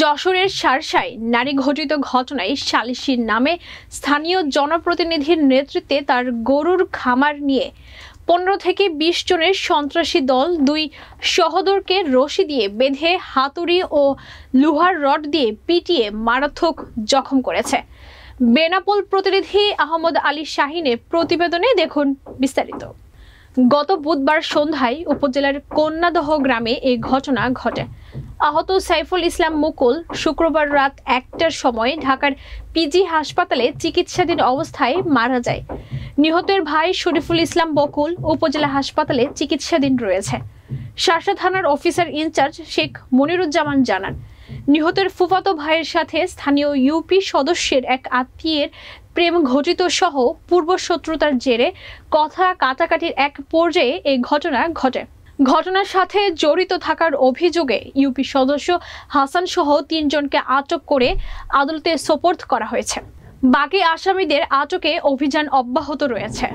যশোরের সারসায় নারী ঘটিত ঘটনায় সালিসির নামে স্থানীয় জনপ্রতিনিধির নেতৃত্বে তার গরুর খামার নিয়ে পনেরো থেকে বিশ জনের সন্ত্রাসী দল দুই সহদরকে রশি দিয়ে বেঁধে হাতুড়ি ও লোহার রড দিয়ে পিটিয়ে মারাত্মক জখম করেছে বেনাপোল প্রতিনিধি আহমদ আলী শাহিনের প্রতিবেদনে দেখুন বিস্তারিত গত বুধবার সন্ধ্যায় উপজেলার কন্যাদহ গ্রামে এই ঘটনা ঘটে আহত সাইফুল ইসলাম মুকুল শুক্রবার রাত একটার সময় ঢাকার পিজি হাসপাতালে চিকিৎসাধীন অবস্থায় মারা যায় নিহতের ভাই শরীফুল ইসলাম বকুল উপজেলা হাসপাতালে চিকিৎসাধীন রয়েছে শাসা থানার অফিসার ইনচার্জ শেখ মনিরুজ্জামান জানান নিহতের ফুফাতো ভাইয়ের সাথে স্থানীয় ইউপি সদস্যের এক আত্মীয়ের প্রেম ঘটিত সহ পূর্ব শত্রুতার জেরে কথা কাটাকাটির এক পর্যায়ে এই ঘটনা ঘটে ঘটনার সাথে জড়িত থাকার অভিযোগে ইউপি সদস্য হাসান সহ তিনজনকে আটক করে আদালতে সোপর্দ করা হয়েছে বাকি আসামিদের আটকে অভিযান অব্যাহত রয়েছে